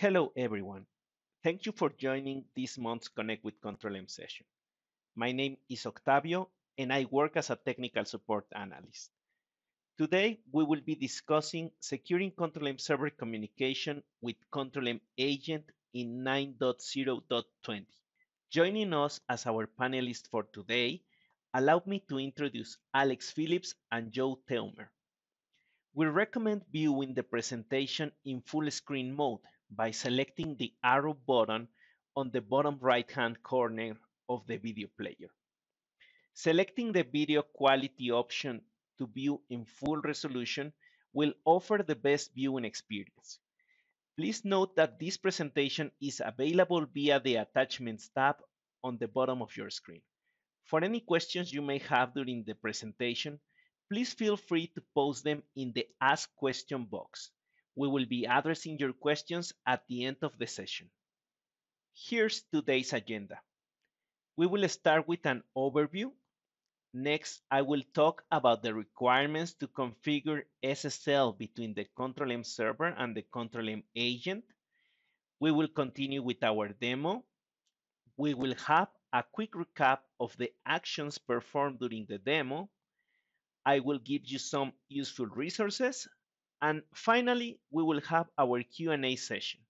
Hello, everyone. Thank you for joining this month's Connect with Control M session. My name is Octavio, and I work as a technical support analyst. Today, we will be discussing securing Control M server communication with Control M agent in 9.0.20. Joining us as our panelists for today, allow me to introduce Alex Phillips and Joe Telmer. We recommend viewing the presentation in full screen mode by selecting the arrow button on the bottom right-hand corner of the video player. Selecting the video quality option to view in full resolution will offer the best viewing experience. Please note that this presentation is available via the Attachments tab on the bottom of your screen. For any questions you may have during the presentation, please feel free to post them in the Ask Question box. We will be addressing your questions at the end of the session. Here's today's agenda. We will start with an overview. Next, I will talk about the requirements to configure SSL between the Control-M server and the Control-M agent. We will continue with our demo. We will have a quick recap of the actions performed during the demo. I will give you some useful resources and finally, we will have our Q&A session.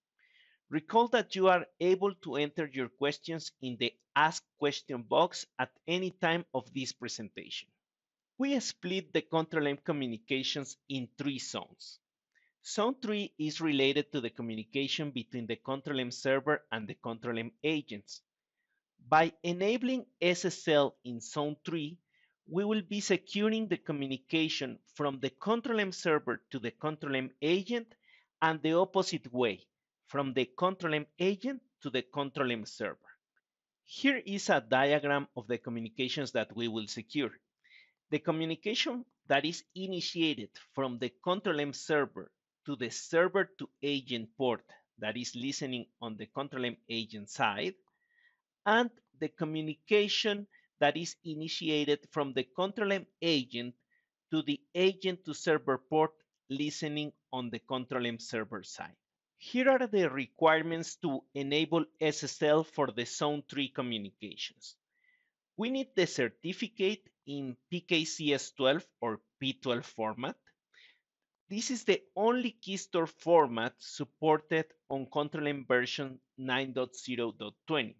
Recall that you are able to enter your questions in the Ask Question box at any time of this presentation. We split the control M communications in three zones. Zone 3 is related to the communication between the control M server and the control M agents. By enabling SSL in Zone 3, we will be securing the communication from the control M server to the control M agent and the opposite way from the control M agent to the control M server. Here is a diagram of the communications that we will secure. The communication that is initiated from the control M server to the server to agent port that is listening on the control M agent side and the communication that is initiated from the control agent to the agent to server port listening on the control server side. Here are the requirements to enable SSL for the Zone 3 communications. We need the certificate in PKCS12 or P12 format. This is the only key store format supported on Control M version 9.0.20.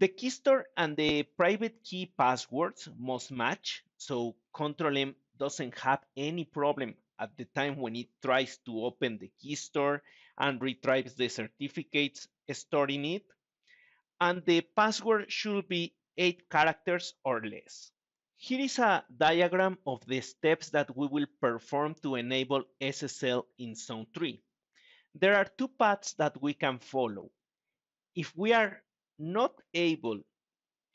The key store and the private key passwords must match, so Control M doesn't have any problem at the time when it tries to open the key store and retrieves the certificates stored in it. And the password should be eight characters or less. Here is a diagram of the steps that we will perform to enable SSL in Zone 3. There are two paths that we can follow. If we are not able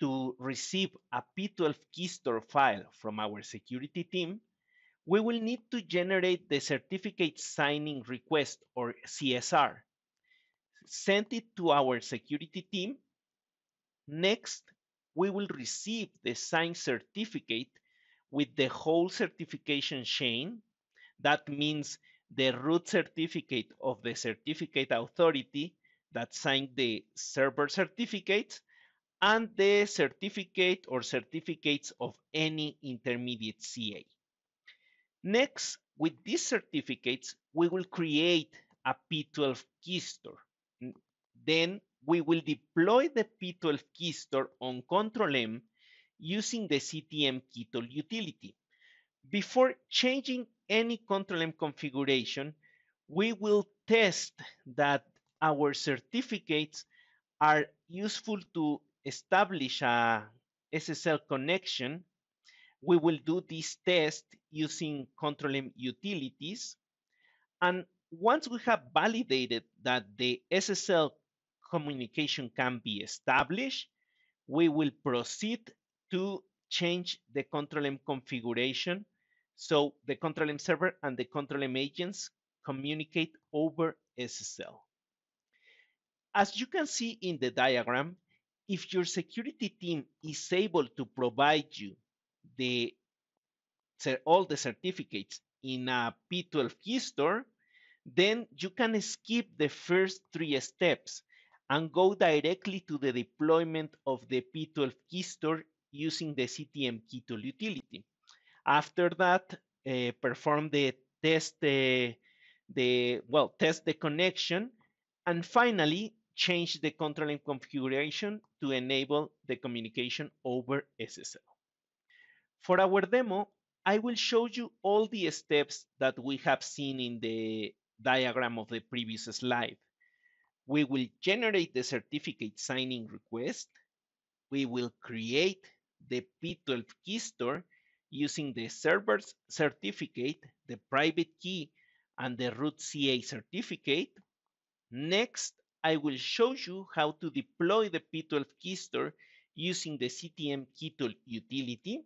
to receive a P12 keystore file from our security team, we will need to generate the certificate signing request or CSR, send it to our security team. Next, we will receive the signed certificate with the whole certification chain. That means the root certificate of the certificate authority, that signed the server certificate and the certificate or certificates of any intermediate CA. Next, with these certificates, we will create a P12 key store. Then we will deploy the P12 key store on Control M using the CTM Keytool utility. Before changing any Control M configuration, we will test that our certificates are useful to establish a uh, SSL connection, we will do this test using Control-M utilities. And once we have validated that the SSL communication can be established, we will proceed to change the Control-M configuration so the Control-M server and the Control-M agents communicate over SSL. As you can see in the diagram, if your security team is able to provide you the all the certificates in a P12 key store, then you can skip the first three steps and go directly to the deployment of the P12 key store using the CTM key tool utility. After that, uh, perform the test, uh, the well, test the connection, and finally change the controlling configuration to enable the communication over SSL. For our demo, I will show you all the steps that we have seen in the diagram of the previous slide. We will generate the certificate signing request. We will create the P12 key store using the server's certificate, the private key, and the root CA certificate. Next, I will show you how to deploy the P12 keystore using the CTM Keytool utility.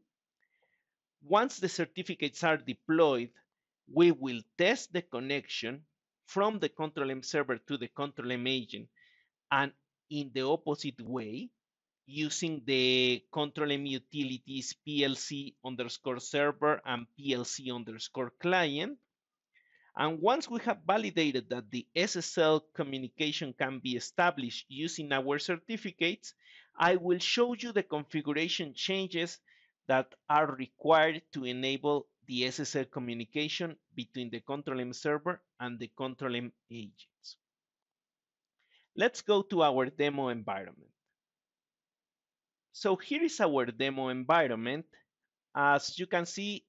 Once the certificates are deployed, we will test the connection from the Control-M server to the Control-M agent and in the opposite way using the Control-M utilities PLC underscore server and PLC underscore client and once we have validated that the SSL communication can be established using our certificates, I will show you the configuration changes that are required to enable the SSL communication between the Control-M server and the ControlM agents. Let's go to our demo environment. So here is our demo environment. As you can see,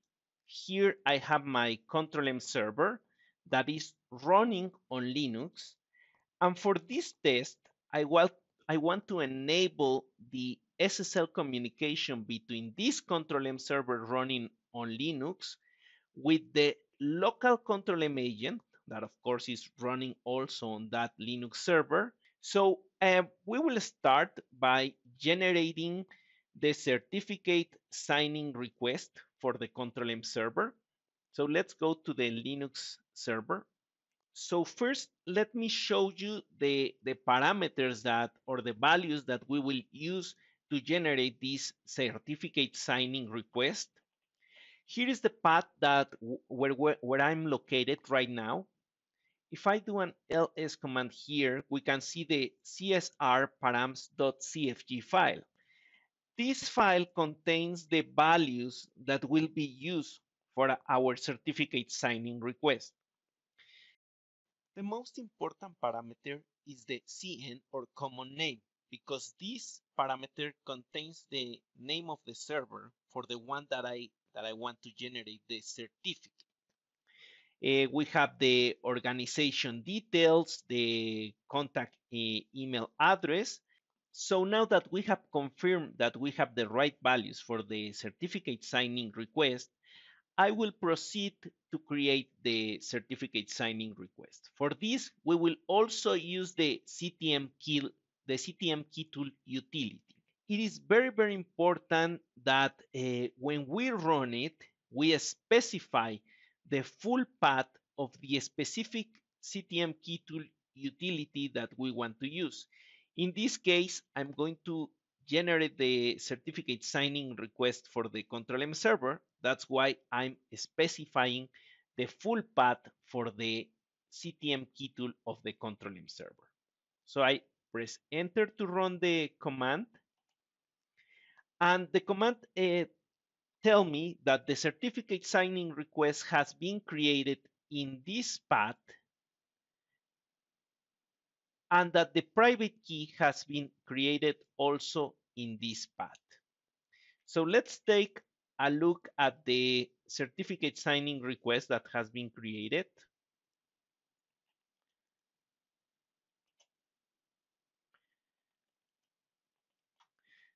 here I have my Control-M server that is running on Linux. And for this test, I, want, I want to enable the SSL communication between this Control M server running on Linux with the local Control M agent that of course is running also on that Linux server. So um, we will start by generating the certificate signing request for the Control M server. So let's go to the Linux server. So first, let me show you the, the parameters that or the values that we will use to generate this certificate signing request. Here is the path that where, where, where I'm located right now. If I do an ls command here, we can see the csrparams.cfg file. This file contains the values that will be used for our certificate signing request. The most important parameter is the CN or common name because this parameter contains the name of the server for the one that I that I want to generate the certificate. Uh, we have the organization details, the contact uh, email address. So now that we have confirmed that we have the right values for the certificate signing request, I will proceed to create the certificate signing request. For this, we will also use the CTM key, the CTM key tool utility. It is very, very important that uh, when we run it, we specify the full path of the specific CTM key tool utility that we want to use. In this case, I'm going to generate the certificate signing request for the Control M server. That's why I'm specifying the full path for the CTM key tool of the Control M server. So I press enter to run the command. And the command uh, tell me that the certificate signing request has been created in this path and that the private key has been created also in this path. So let's take a look at the certificate signing request that has been created.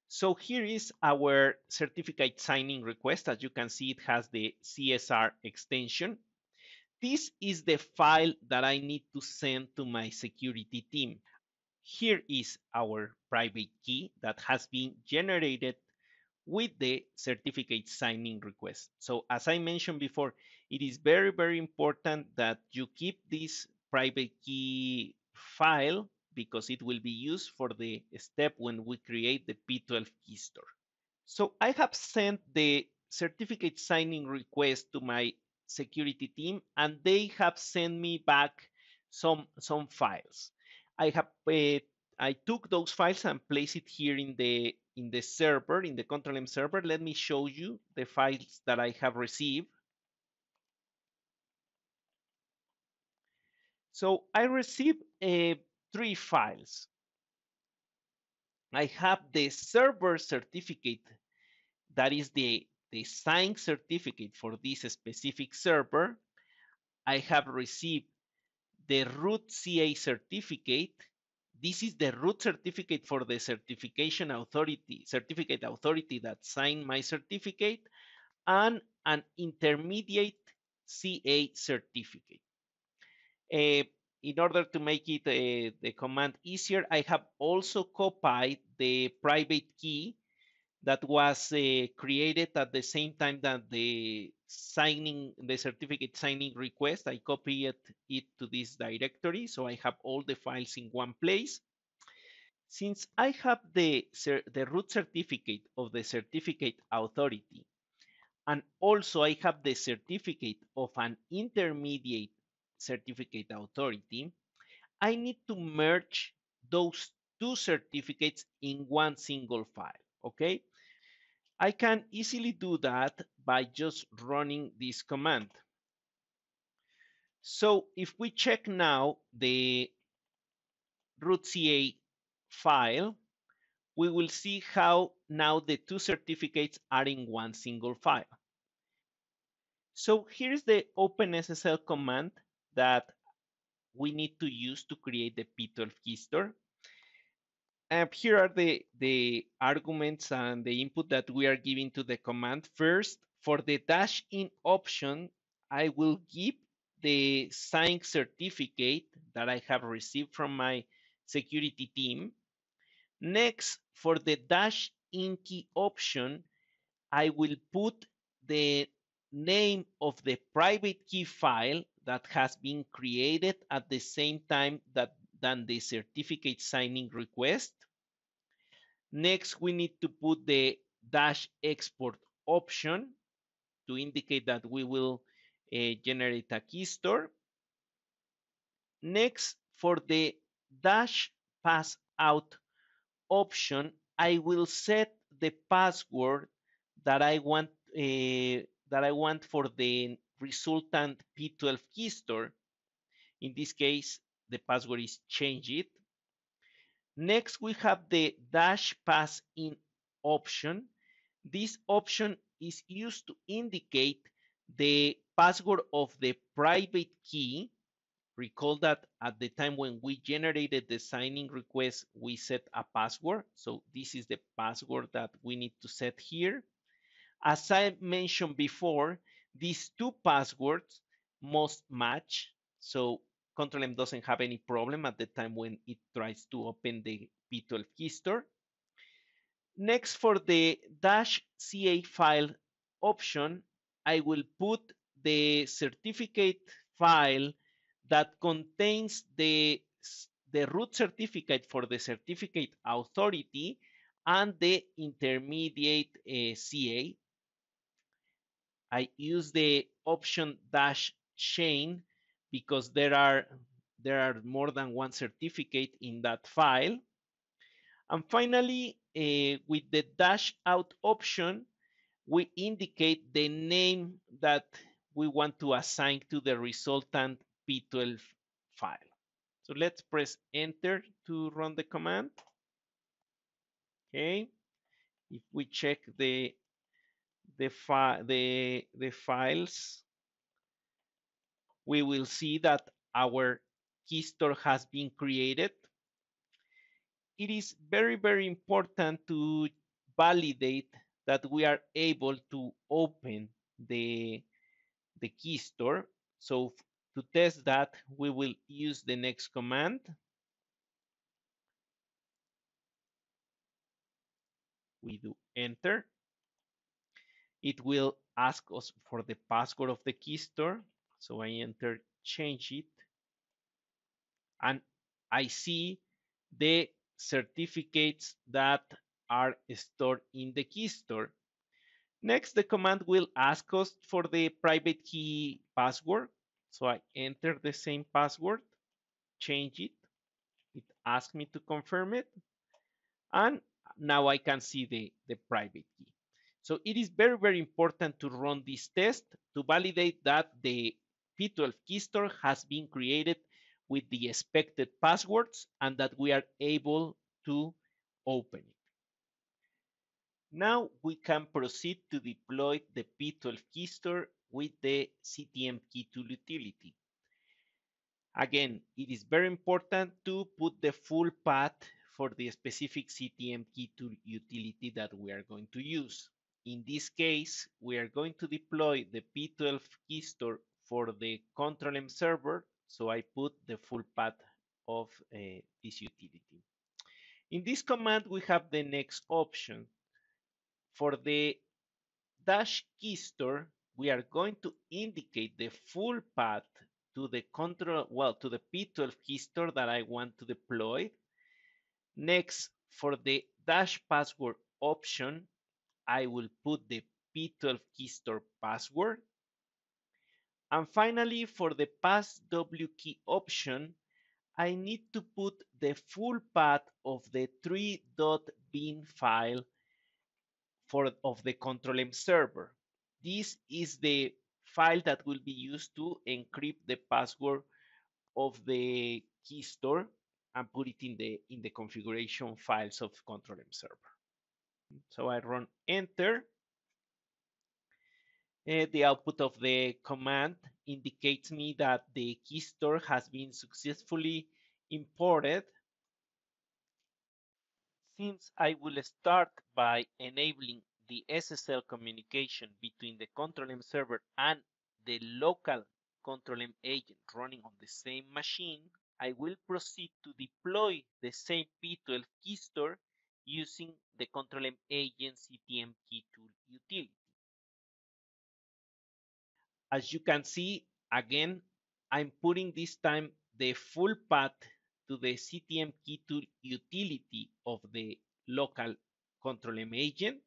So here is our certificate signing request. As you can see, it has the CSR extension. This is the file that I need to send to my security team. Here is our private key that has been generated with the certificate signing request. So as I mentioned before, it is very, very important that you keep this private key file because it will be used for the step when we create the P12 key store. So I have sent the certificate signing request to my security team and they have sent me back some, some files. I have uh, I took those files and placed it here in the in the server, in the Control M server. Let me show you the files that I have received. So I received uh, three files. I have the server certificate, that is the, the signed certificate for this specific server. I have received the root CA certificate. This is the root certificate for the certification authority, certificate authority that signed my certificate, and an intermediate CA certificate. Uh, in order to make it uh, the command easier, I have also copied the private key that was uh, created at the same time that the signing, the certificate signing request. I copied it to this directory, so I have all the files in one place. Since I have the, the root certificate of the certificate authority, and also I have the certificate of an intermediate certificate authority, I need to merge those two certificates in one single file, okay? I can easily do that by just running this command. So if we check now the root CA file, we will see how now the two certificates are in one single file. So here's the OpenSSL command that we need to use to create the P12 key store uh, here are the, the arguments and the input that we are giving to the command. First, for the dash in option, I will give the signed certificate that I have received from my security team. Next, for the dash in key option, I will put the name of the private key file that has been created at the same time that than the certificate signing request. Next, we need to put the dash export option to indicate that we will uh, generate a key store. Next, for the dash pass out option, I will set the password that I want uh, that I want for the resultant P12 key store. In this case, the password is change it. Next, we have the dash pass in option. This option is used to indicate the password of the private key. Recall that at the time when we generated the signing request, we set a password. So this is the password that we need to set here. As I mentioned before, these two passwords must match. So Control M doesn't have any problem at the time when it tries to open the p 12 key store. Next, for the dash CA file option, I will put the certificate file that contains the, the root certificate for the certificate authority and the intermediate uh, CA. I use the option dash chain because there are there are more than one certificate in that file. And finally, uh, with the dash out option, we indicate the name that we want to assign to the resultant P12 file. So let's press enter to run the command. Okay. If we check the the, fi the, the files we will see that our key store has been created. It is very, very important to validate that we are able to open the, the key store. So to test that, we will use the next command. We do enter. It will ask us for the password of the key store. So I enter change it and I see the certificates that are stored in the key store. Next, the command will ask us for the private key password. So I enter the same password, change it. It asks me to confirm it. And now I can see the, the private key. So it is very, very important to run this test to validate that the P12 keystore has been created with the expected passwords and that we are able to open it. Now we can proceed to deploy the P12 keystore with the CTM key tool utility. Again, it is very important to put the full path for the specific CTM key tool utility that we are going to use. In this case, we are going to deploy the P12 keystore for the control M server. So I put the full path of uh, this utility. In this command, we have the next option. For the dash key store, we are going to indicate the full path to the control, well, to the P12 key store that I want to deploy. Next, for the dash password option, I will put the P12 key store password and finally, for the pass W key option, I need to put the full path of the 3.bin file for of the control M server. This is the file that will be used to encrypt the password of the key store and put it in the in the configuration files of control M server. So I run enter Eh, the output of the command indicates me that the key store has been successfully imported. Since I will start by enabling the SSL communication between the Control M server and the local Control M agent running on the same machine, I will proceed to deploy the same P12 key store using the Control M agent CTM key tool utility as you can see, again, I'm putting this time the full path to the CTM key to utility of the local control M agent.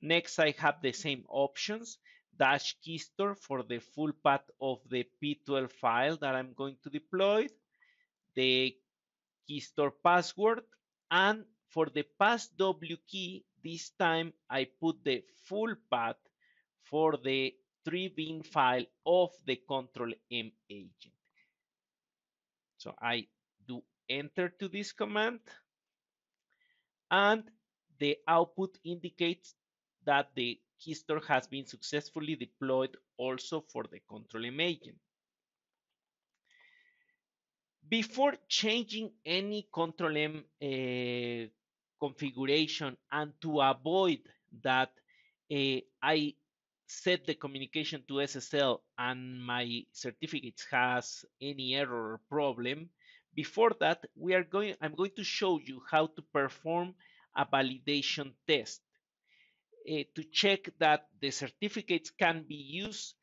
Next, I have the same options, dash keystore for the full path of the P12 file that I'm going to deploy, the keystore password, and for the passw key, this time I put the full path for the three bin file of the control M agent. So I do enter to this command and the output indicates that the keystore has been successfully deployed also for the control M agent. Before changing any control M uh, configuration and to avoid that, uh, I set the communication to SSL and my certificates has any error or problem, before that, we are going, I'm going to show you how to perform a validation test uh, to check that the certificates can be used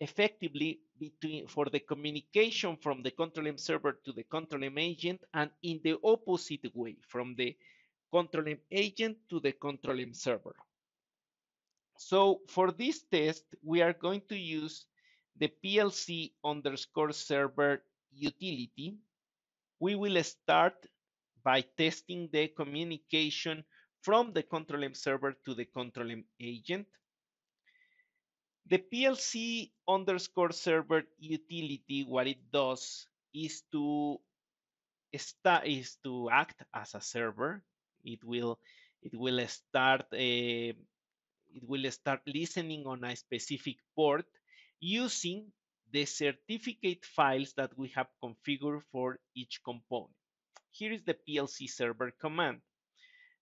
effectively between for the communication from the control M server to the control M agent and in the opposite way from the control M agent to the control M server. So for this test, we are going to use the PLC underscore server utility. We will start by testing the communication from the control M server to the control M agent. The PLC underscore server utility, what it does is to is to act as a server. It will it will start a, eh, it will start listening on a specific port using the certificate files that we have configured for each component. Here is the PLC server command.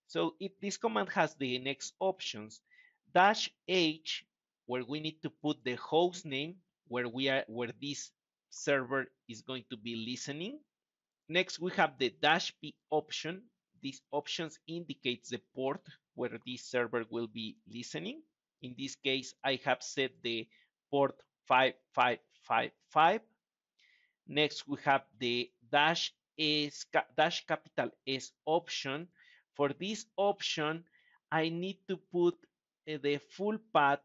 So if this command has the next options, dash H, where we need to put the host name where we are, where this server is going to be listening. Next, we have the dash P option. These options indicates the port where this server will be listening. In this case, I have set the port 5555. Next, we have the dash S, dash capital S option. For this option, I need to put eh, the full path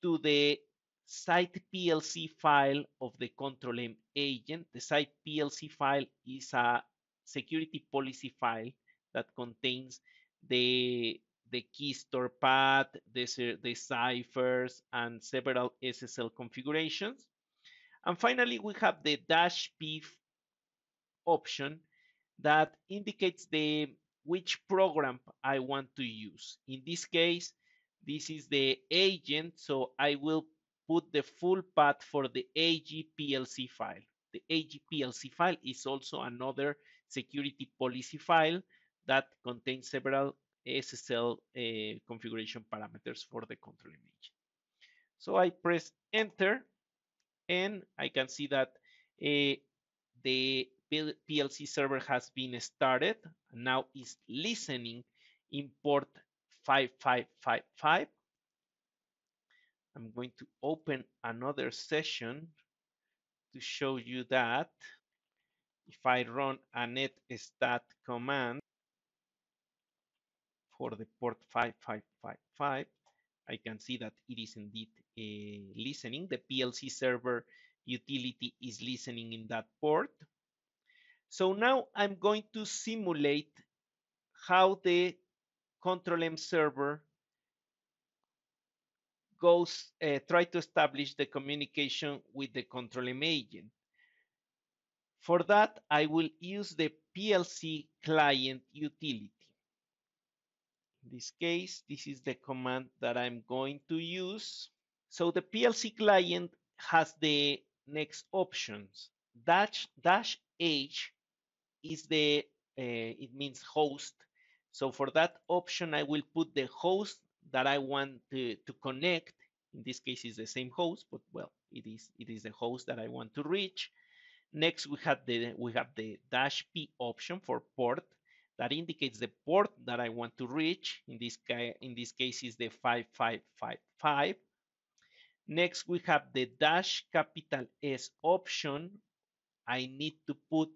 to the site PLC file of the control M agent. The site PLC file is a security policy file that contains the the key store path, the, the ciphers, and several SSL configurations. And finally, we have the dash p option that indicates the which program I want to use. In this case, this is the agent, so I will put the full path for the AGPLC file. The AGPLC file is also another security policy file that contains several SSL uh, eh, configuration parameters for the control image. So I press enter and I can see that uh, the PLC server has been started. Now is listening in port 5555. I'm going to open another session to show you that. If I run a netstat command, for the port 5555, I can see that it is indeed uh, listening. The PLC server utility is listening in that port. So now I'm going to simulate how the control M server goes, uh, try to establish the communication with the control M agent. For that, I will use the PLC client utility this case, this is the command that I'm going to use. So the PLC client has the next options. Dash, dash H is the, uh, it means host. So for that option, I will put the host that I want to, to connect. In this case, it's the same host, but well, it is it is the host that I want to reach. Next, we have the we have the dash P option for port that indicates the port that I want to reach. In this, in this case, is the 5555. Next, we have the dash capital S option. I need to put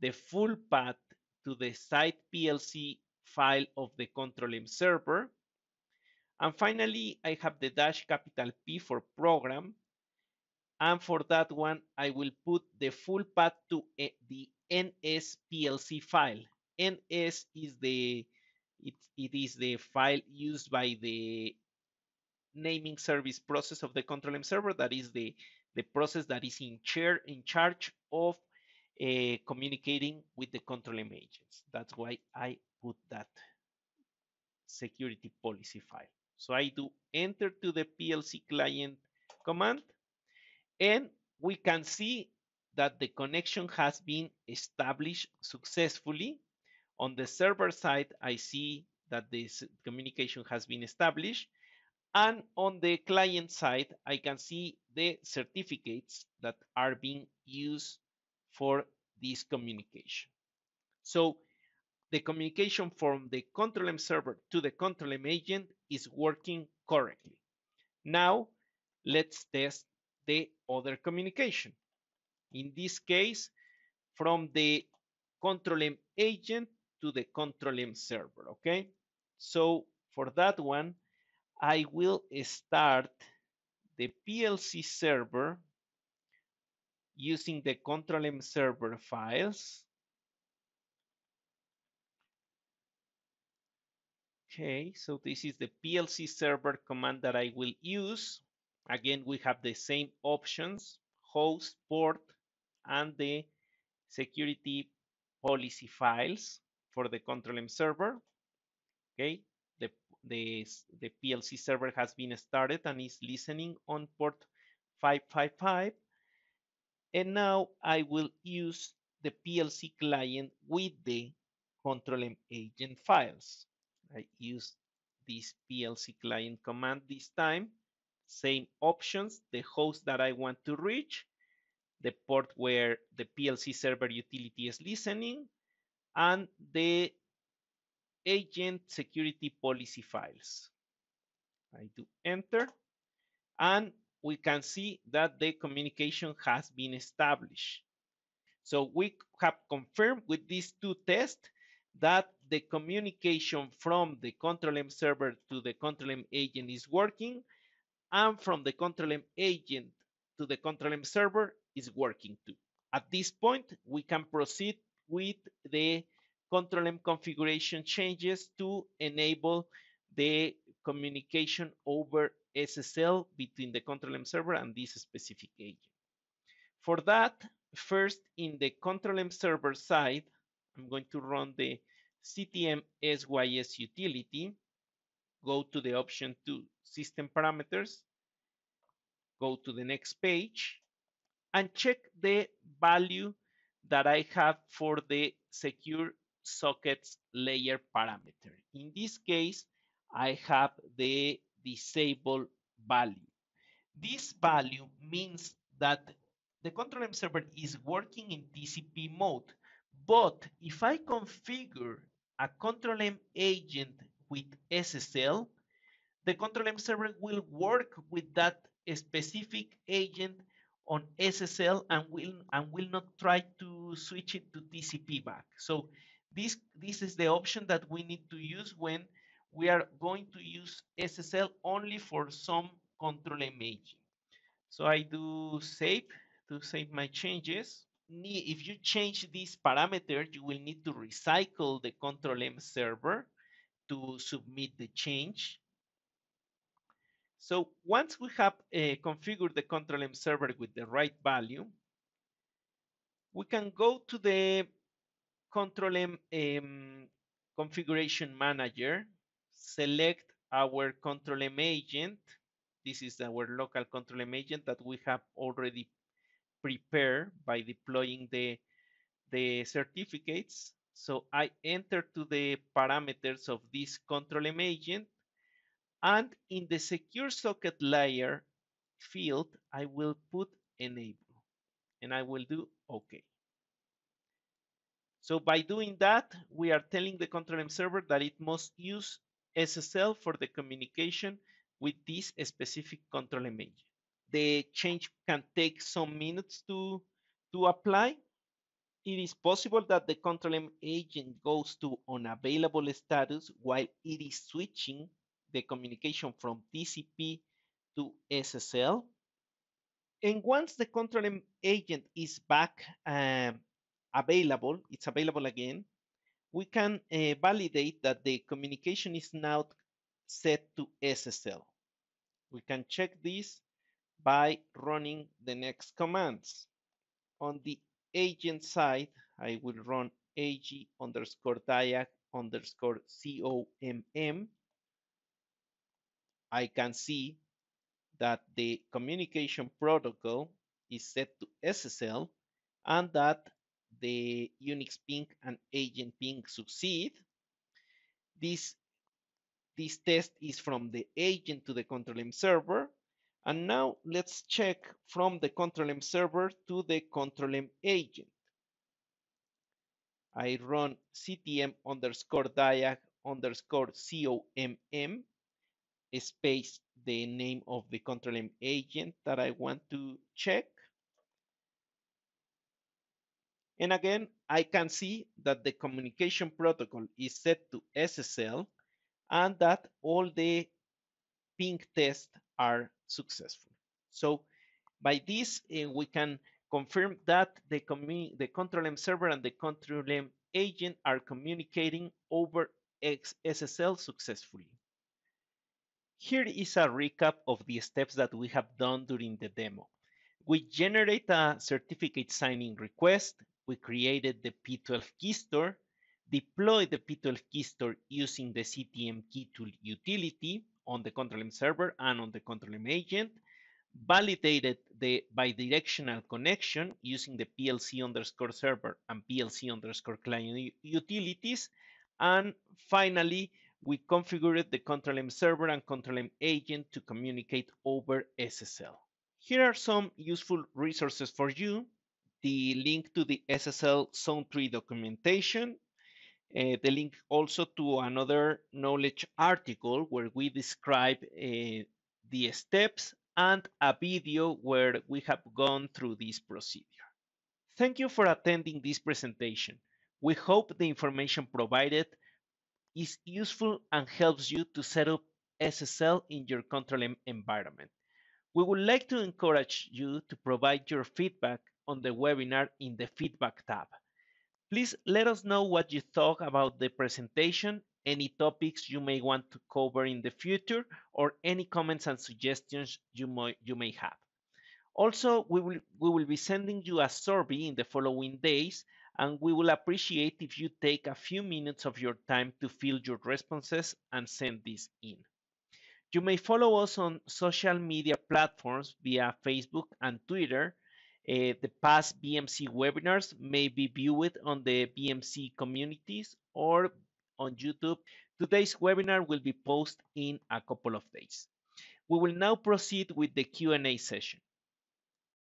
the full path to the site PLC file of the control M server. And finally, I have the dash capital P for program. And for that one, I will put the full path to eh, the NSPLC file ns is the it, it is the file used by the naming service process of the control m server that is the the process that is in chair in charge of uh, communicating with the control m agents that's why i put that security policy file so i do enter to the plc client command and we can see that the connection has been established successfully on the server side, I see that this communication has been established. And on the client side, I can see the certificates that are being used for this communication. So the communication from the control M server to the control M agent is working correctly. Now let's test the other communication. In this case, from the control M agent to the control M server, okay? So for that one, I will start the PLC server using the control M server files. Okay, so this is the PLC server command that I will use. Again, we have the same options, host, port, and the security policy files for the control M server. Okay, the, the, the PLC server has been started and is listening on port 555. And now I will use the PLC client with the control M agent files. I use this PLC client command this time. Same options, the host that I want to reach, the port where the PLC server utility is listening, and the agent security policy files. I do enter and we can see that the communication has been established. So we have confirmed with these two tests that the communication from the control M server to the control M agent is working and from the control M agent to the control M server is working too. At this point, we can proceed with the control M configuration changes to enable the communication over SSL between the control M server and this specific agent. For that, first in the control M server side, I'm going to run the CTM SYS utility, go to the option to system parameters, go to the next page, and check the value that I have for the secure sockets layer parameter. In this case, I have the disable value. This value means that the control M server is working in TCP mode. But if I configure a control M agent with SSL, the control M server will work with that specific agent on SSL and will and will not try to switch it to TCP back. So this this is the option that we need to use when we are going to use SSL only for some control imaging. So I do save to save my changes. If you change this parameter, you will need to recycle the control M server to submit the change. So once we have uh, configured the control M server with the right value, we can go to the control M um, configuration manager, select our control M agent. This is our local control M agent that we have already prepared by deploying the, the certificates. So I enter to the parameters of this control M agent and in the secure socket layer field, I will put enable and I will do OK. So by doing that, we are telling the Control M server that it must use SSL for the communication with this specific Control M agent. The change can take some minutes to, to apply. It is possible that the Control M agent goes to unavailable status while it is switching the communication from TCP to SSL. And once the control agent is back um, available, it's available again, we can uh, validate that the communication is now set to SSL. We can check this by running the next commands. On the agent side, I will run ag underscore diag underscore comm I can see that the communication protocol is set to SSL and that the Unix ping and agent ping succeed. This, this test is from the agent to the control M server. And now let's check from the control M server to the control M agent. I run ctm underscore diag underscore comm space the name of the control agent that I want to check. And again, I can see that the communication protocol is set to SSL and that all the ping tests are successful. So by this, uh, we can confirm that the, the control M server and the control M agent are communicating over X SSL successfully. Here is a recap of the steps that we have done during the demo. We generate a certificate signing request. We created the P12 key store, deploy the P12 key store using the CTM key tool utility on the Control-M server and on the Control-M agent, validated the bidirectional connection using the PLC underscore server and PLC underscore client utilities, and finally, we configured the Control-M server and Control-M agent to communicate over SSL. Here are some useful resources for you. The link to the SSL Zone 3 documentation, uh, the link also to another knowledge article where we describe uh, the steps and a video where we have gone through this procedure. Thank you for attending this presentation. We hope the information provided is useful and helps you to set up SSL in your control environment. We would like to encourage you to provide your feedback on the webinar in the feedback tab. Please let us know what you thought about the presentation, any topics you may want to cover in the future, or any comments and suggestions you may, you may have. Also, we will, we will be sending you a survey in the following days and we will appreciate if you take a few minutes of your time to fill your responses and send these in. You may follow us on social media platforms via Facebook and Twitter. Uh, the past BMC webinars may be viewed on the BMC communities or on YouTube. Today's webinar will be posted in a couple of days. We will now proceed with the Q&A session.